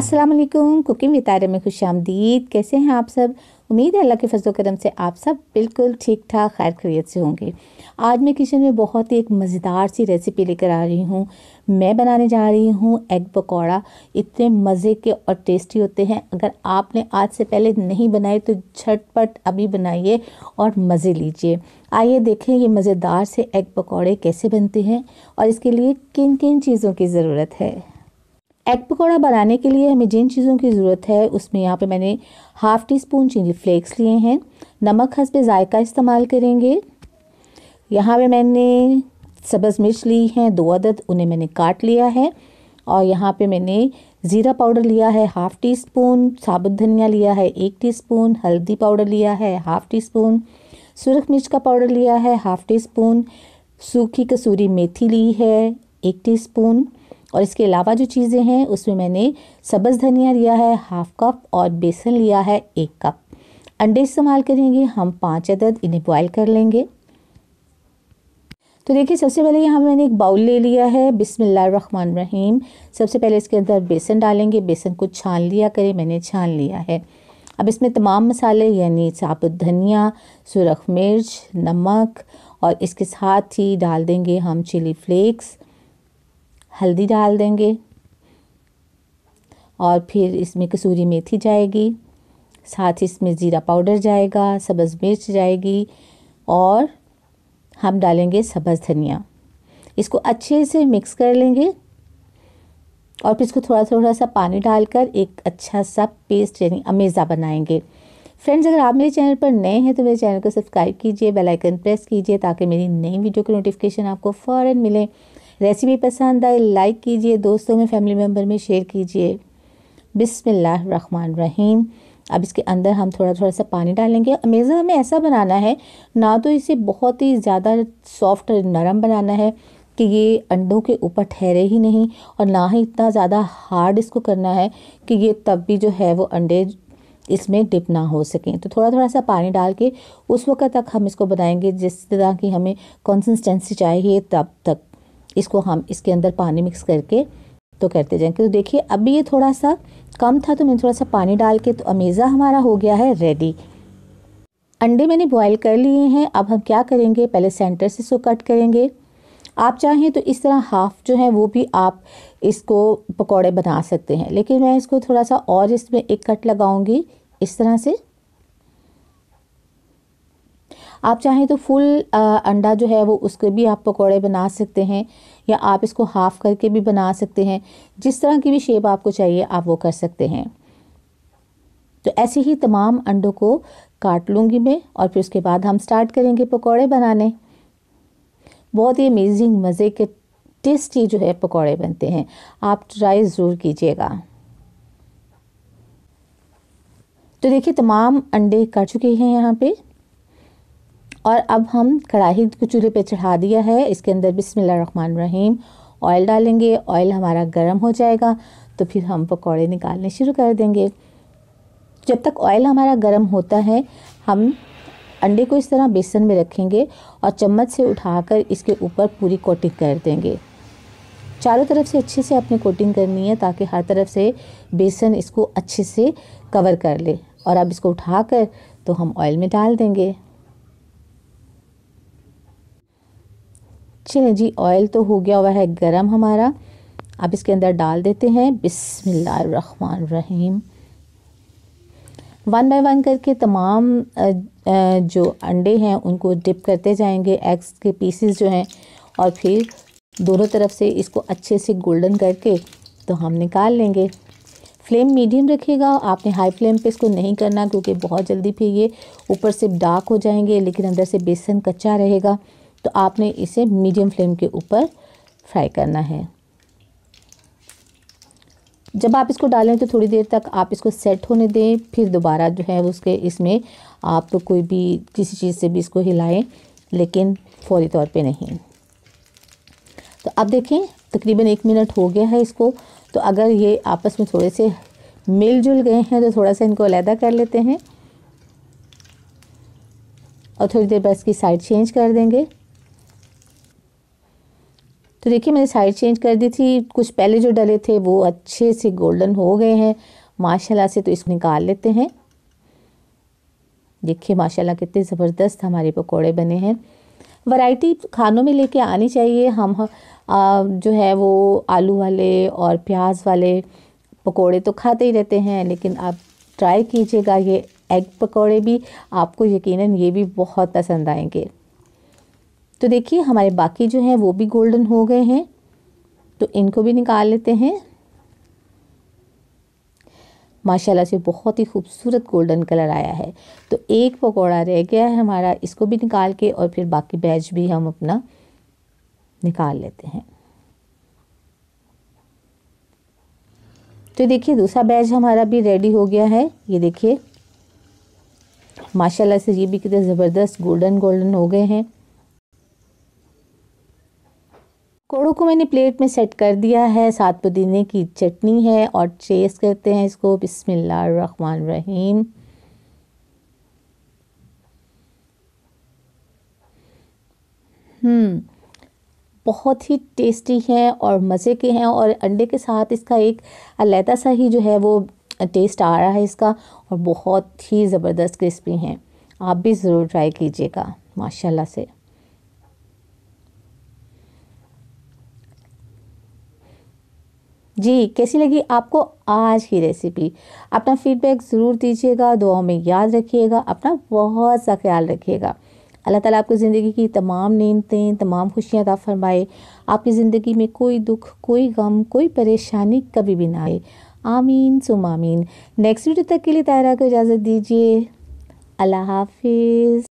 अस्सलाम वालेकुम कुकिंग वितारे में खुश आमदीद कैसे हैं आप सब उम्मीद है अल्लाह के फजल करम से आप सब बिल्कुल ठीक ठाक खैर खरीत से होंगे आज मैं किचन में बहुत ही एक मज़ेदार सी रेसिपी लेकर आ रही हूँ मैं बनाने जा रही हूँ एग पकौड़ा इतने मज़े के और टेस्टी होते हैं अगर आपने आज से पहले नहीं बनाए तो झटपट अभी बनाइए और मज़े लीजिए आइए देखें ये मज़ेदार से एग पकौड़े कैसे बनते हैं और इसके लिए किन किन चीज़ों की ज़रूरत है एग पकौड़ा बनाने के लिए हमें जिन चीज़ों की ज़रूरत है उसमें यहाँ पे मैंने half teaspoon chilli flakes लिए हैं नमक हंसपे जायका इस्तेमाल करेंगे यहाँ पे मैंने सब्ज़ मिर्च ली हैं दो अदद उन्हें मैंने काट लिया है और यहाँ पे मैंने ज़ीरा पाउडर लिया है हाफ़ टी स्पून साबुत धनिया लिया है एक टी स्पून हल्दी पाउडर लिया है हाफ़ टी स्पून सुरख मिर्च का पाउडर लिया है हाफ़ टी स्पून सूखी कसूरी मेथी ली है एक टी स्पून और इसके अलावा जो चीज़ें हैं उसमें मैंने सब्ज़ धनिया लिया है हाफ़ कप और बेसन लिया है एक कप अंडे इस्तेमाल करेंगे हम पाँच अदद इन्हें बॉयल कर लेंगे तो देखिए सबसे पहले यहाँ मैंने एक बाउल ले लिया है बिसमिल्लाम रहीम सबसे पहले इसके अंदर बेसन डालेंगे बेसन को छान लिया करें मैंने छान लिया है अब इसमें तमाम मसाले यानी साबुत धनिया सुरख मिर्च नमक और इसके साथ ही डाल देंगे हम चिली फ्लेक्स हल्दी डाल देंगे और फिर इसमें कसूरी मेथी जाएगी साथ ही इसमें ज़ीरा पाउडर जाएगा सब्ज़ मिर्च जाएगी और हम डालेंगे सब्ज़ धनिया इसको अच्छे से मिक्स कर लेंगे और फिर इसको थोड़ा थोड़ा सा पानी डालकर एक अच्छा सा पेस्ट यानी अमेज़ा बनाएंगे फ्रेंड्स अगर आप मेरे चैनल पर नए हैं तो मेरे चैनल को सब्सक्राइब कीजिए बेल आइकन प्रेस कीजिए ताकि मेरी नई वीडियो की नोटिफिकेशन आपको फ़ौरन मिले रेसिपी पसंद आए लाइक कीजिए दोस्तों में फैमिली मेम्बर में शेयर कीजिए बिसमीम अब इसके अंदर हम थोड़ा थोड़ा सा पानी डालेंगे अमेज़ा हमें ऐसा बनाना है ना तो इसे बहुत ही ज़्यादा सॉफ्ट और नरम बनाना है कि ये अंडों के ऊपर ठहरे ही नहीं और ना ही इतना ज़्यादा हार्ड इसको करना है कि ये तब भी जो है वो अंडे इसमें डिप ना हो सकें तो थोड़ा थोड़ा सा पानी डाल के उस वक्त तक हम इसको बनाएंगे जिस तरह की हमें कंसिस्टेंसी चाहिए तब तक इसको हम इसके अंदर पानी मिक्स करके तो करते जाएंगे तो देखिए अभी ये थोड़ा सा कम था तो मैंने थोड़ा सा पानी डाल के तो अमेज़ा हमारा हो गया है रेडी अंडे मैंने बॉयल कर लिए हैं अब हम क्या करेंगे पहले सेंटर से इसको कट करेंगे आप चाहें तो इस तरह हाफ़ जो है वो भी आप इसको पकौड़े बना सकते हैं लेकिन मैं इसको थोड़ा सा और इसमें एक कट लगाऊंगी इस तरह से आप चाहें तो फुल अंडा जो है वो उसके भी आप पकौड़े बना सकते हैं या आप इसको हाफ़ करके भी बना सकते हैं जिस तरह की भी शेप आपको चाहिए आप वो कर सकते हैं तो ऐसे ही तमाम अंडों को काट लूँगी मैं और फिर उसके बाद हम स्टार्ट करेंगे पकौड़े बनाने बहुत ही अमेजिंग मज़े के टेस्टी जो है पकौड़े बनते हैं आप ट्राई ज़रूर कीजिएगा तो देखिए तमाम अंडे कर चुके हैं यहाँ पे और अब हम कढ़ाई को चूल्हे पे चढ़ा दिया है इसके अंदर बिसमिल्लाहमान रहीम ऑयल डालेंगे ऑयल हमारा गर्म हो जाएगा तो फिर हम पकौड़े निकालने शुरू कर देंगे जब तक ऑयल हमारा गर्म होता है हम अंडे को इस तरह बेसन में रखेंगे और चम्मच से उठाकर इसके ऊपर पूरी कोटिंग कर देंगे चारों तरफ से अच्छे से आपने कोटिंग करनी है ताकि हर तरफ से बेसन इसको अच्छे से कवर कर ले और अब इसको उठाकर तो हम ऑयल में डाल देंगे चलें जी ऑयल हाँ तो हो गया हुआ है गरम हमारा अब इसके अंदर डाल देते हैं रहीम वन बाय वन करके तमाम जो अंडे हैं उनको डिप करते जाएंगे एग्स के पीसेस जो हैं और फिर दोनों तरफ से इसको अच्छे से गोल्डन करके तो हम निकाल लेंगे फ्लेम मीडियम रखिएगा आपने हाई फ्लेम पे इसको नहीं करना क्योंकि बहुत जल्दी फिर ये ऊपर से डार्क हो जाएंगे लेकिन अंदर से बेसन कच्चा रहेगा तो आपने इसे मीडियम फ्लेम के ऊपर फ्राई करना है जब आप इसको डालें तो थोड़ी देर तक आप इसको सेट होने दें फिर दोबारा जो है उसके इसमें आप तो कोई भी किसी चीज़ से भी इसको हिलाएं लेकिन फौरी तौर पे नहीं तो अब देखें तकरीबन एक मिनट हो गया है इसको तो अगर ये आपस में थोड़े से मिलजुल गए हैं तो थोड़ा सा इनको अलहदा कर लेते हैं और थोड़ी देर बस की साइड चेंज कर देंगे तो देखिए मैंने साइड चेंज कर दी थी कुछ पहले जो डले थे वो अच्छे से गोल्डन हो गए हैं माशाल्लाह से तो इसको निकाल लेते हैं देखिए माशाल्लाह कितने ज़बरदस्त हमारे पकोड़े बने हैं वैरायटी खानों में लेके आनी चाहिए हम आ, जो है वो आलू वाले और प्याज वाले पकोड़े तो खाते ही रहते हैं लेकिन आप ट्राई कीजिएगा ये एग पकोड़े भी आपको यकीनन ये भी बहुत पसंद आएंगे तो देखिए हमारे बाकी जो हैं वो भी गोल्डन हो गए हैं तो इनको भी निकाल लेते हैं माशाल्लाह से बहुत ही खूबसूरत गोल्डन कलर आया है तो एक पकौड़ा रह गया है हमारा इसको भी निकाल के और फिर बाकी बैच भी हम अपना निकाल लेते हैं तो देखिए दूसरा बैच हमारा भी रेडी हो गया है ये देखिए माशाल्लाह से ये भी कितने ज़बरदस्त गोल्डन गोल्डन हो गए हैं कोड़ों को मैंने प्लेट में सेट कर दिया है सात पुदीने की चटनी है और चेस करते हैं इसको बिस्मिल्लाहमान रहीम हम्म, बहुत ही टेस्टी हैं और मज़े के हैं और अंडे के साथ इसका एक अलहदा सा ही जो है वो टेस्ट आ रहा है इसका और बहुत ही ज़बरदस्त क्रिस्पी हैं आप भी ज़रूर ट्राई कीजिएगा माशाल्लाह से जी कैसी लगी आपको आज की रेसिपी अपना फीडबैक ज़रूर दीजिएगा दुआओं में याद रखिएगा अपना बहुत सा ख्याल रखिएगा अल्लाह ताला आपकी ज़िंदगी की तमाम नींदें तमाम खुशियाँ दा फरमाए आपकी ज़िंदगी में कोई दुख कोई गम कोई परेशानी कभी भी ना आए आमीन सुम आमीन नेक्स्ट वीडियो तक के लिए तायरा को इजाज़त दीजिए अल्लाह हाफिज़